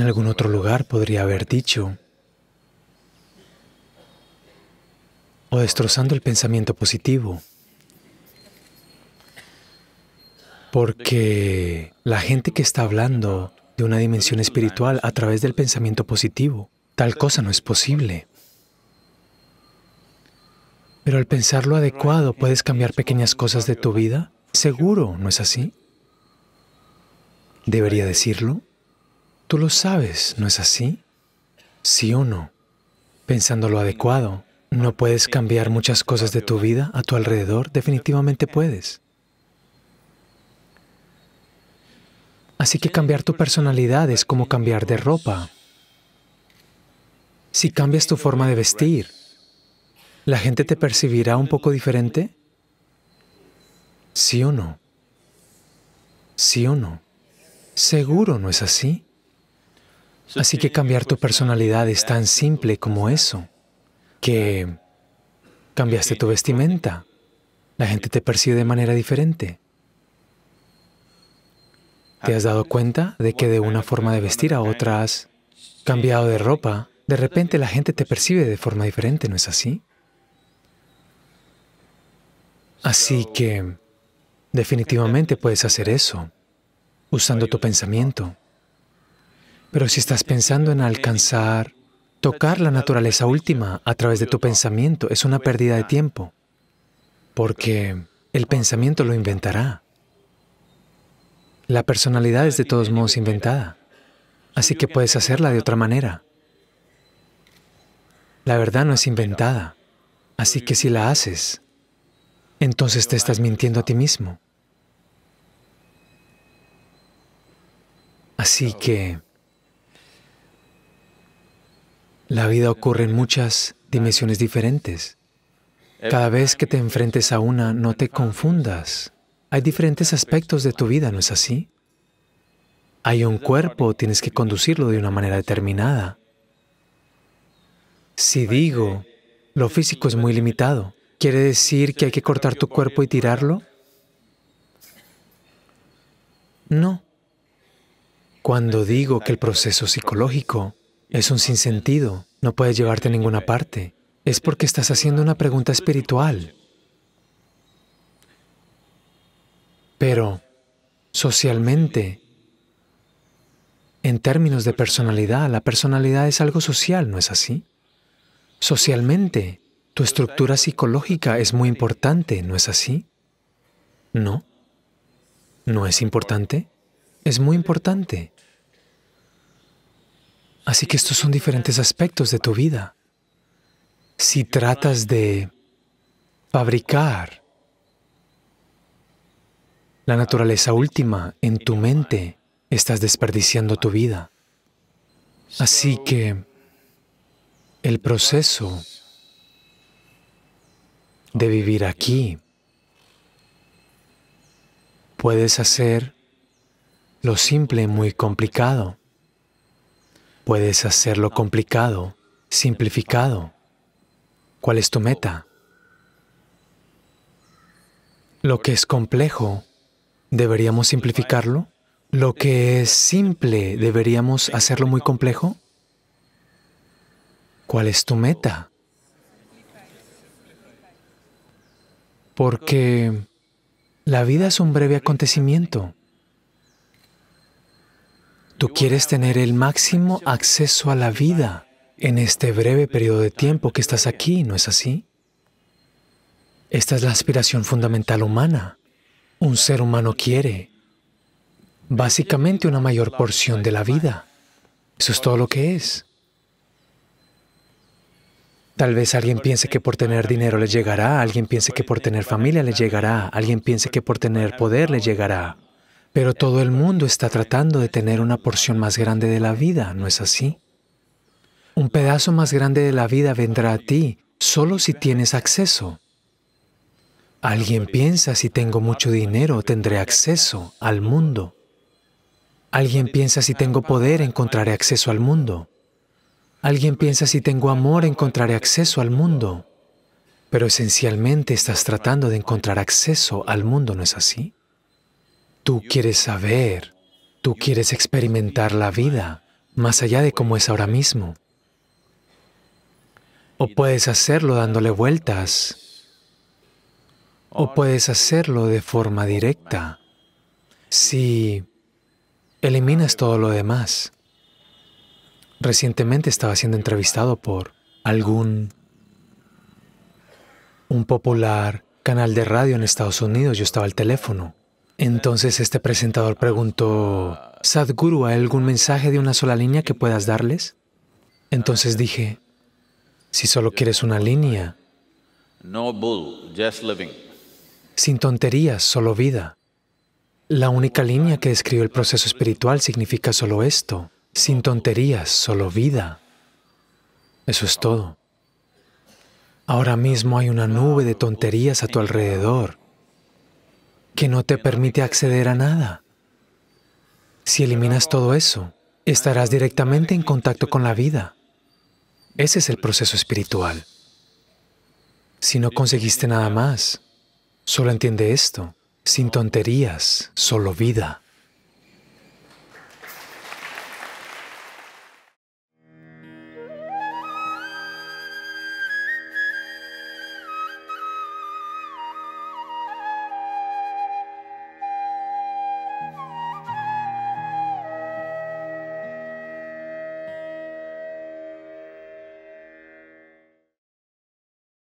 en algún otro lugar podría haber dicho, o destrozando el pensamiento positivo, porque la gente que está hablando de una dimensión espiritual a través del pensamiento positivo, tal cosa no es posible. Pero al pensar lo adecuado, ¿puedes cambiar pequeñas cosas de tu vida? Seguro, ¿no es así? ¿Debería decirlo? Tú lo sabes, ¿no es así? Sí o no. pensando lo adecuado, no puedes cambiar muchas cosas de tu vida a tu alrededor, definitivamente puedes. Así que cambiar tu personalidad es como cambiar de ropa. Si cambias tu forma de vestir, ¿la gente te percibirá un poco diferente? ¿Sí o no? ¿Sí o no? Seguro no es así. Así que cambiar tu personalidad es tan simple como eso, que cambiaste tu vestimenta, la gente te percibe de manera diferente. ¿Te has dado cuenta de que de una forma de vestir a otra has cambiado de ropa? De repente la gente te percibe de forma diferente, ¿no es así? Así que definitivamente puedes hacer eso usando tu pensamiento. Pero si estás pensando en alcanzar, tocar la naturaleza última a través de tu pensamiento, es una pérdida de tiempo, porque el pensamiento lo inventará. La personalidad es de todos modos inventada, así que puedes hacerla de otra manera. La verdad no es inventada, así que si la haces, entonces te estás mintiendo a ti mismo. Así que la vida ocurre en muchas dimensiones diferentes. Cada vez que te enfrentes a una, no te confundas. Hay diferentes aspectos de tu vida, ¿no es así? Hay un cuerpo, tienes que conducirlo de una manera determinada. Si digo, lo físico es muy limitado, ¿quiere decir que hay que cortar tu cuerpo y tirarlo? No. Cuando digo que el proceso psicológico es un sinsentido, no puedes llevarte a ninguna parte. Es porque estás haciendo una pregunta espiritual. Pero socialmente, en términos de personalidad, la personalidad es algo social, ¿no es así? Socialmente, tu estructura psicológica es muy importante, ¿no es así? ¿No? ¿No es importante? Es muy importante. Así que estos son diferentes aspectos de tu vida. Si tratas de fabricar la naturaleza última en tu mente, estás desperdiciando tu vida. Así que el proceso de vivir aquí, puedes hacer lo simple muy complicado. Puedes hacerlo complicado, simplificado. ¿Cuál es tu meta? Lo que es complejo, ¿deberíamos simplificarlo? ¿Lo que es simple, deberíamos hacerlo muy complejo? ¿Cuál es tu meta? Porque la vida es un breve acontecimiento. Tú quieres tener el máximo acceso a la vida en este breve periodo de tiempo que estás aquí, ¿no es así? Esta es la aspiración fundamental humana. Un ser humano quiere básicamente una mayor porción de la vida. Eso es todo lo que es. Tal vez alguien piense que por tener dinero le llegará, alguien piense que por tener familia le llegará, alguien piense que por tener poder le llegará. Pero todo el mundo está tratando de tener una porción más grande de la vida, ¿no es así? Un pedazo más grande de la vida vendrá a ti solo si tienes acceso. Alguien piensa, si tengo mucho dinero, tendré acceso al mundo. Alguien piensa, si tengo poder, encontraré acceso al mundo. Alguien piensa, si tengo amor, encontraré acceso al mundo. Pero esencialmente estás tratando de encontrar acceso al mundo, ¿no es así? Tú quieres saber, tú quieres experimentar la vida más allá de cómo es ahora mismo. O puedes hacerlo dándole vueltas, o puedes hacerlo de forma directa, si eliminas todo lo demás. Recientemente estaba siendo entrevistado por algún un popular canal de radio en Estados Unidos, yo estaba al teléfono. Entonces este presentador preguntó, Sadhguru, ¿hay algún mensaje de una sola línea que puedas darles? Entonces dije, si solo quieres una línea, sin tonterías, solo vida. La única línea que describe el proceso espiritual significa solo esto, sin tonterías, solo vida. Eso es todo. Ahora mismo hay una nube de tonterías a tu alrededor que no te permite acceder a nada. Si eliminas todo eso, estarás directamente en contacto con la vida. Ese es el proceso espiritual. Si no conseguiste nada más, solo entiende esto, sin tonterías, solo vida.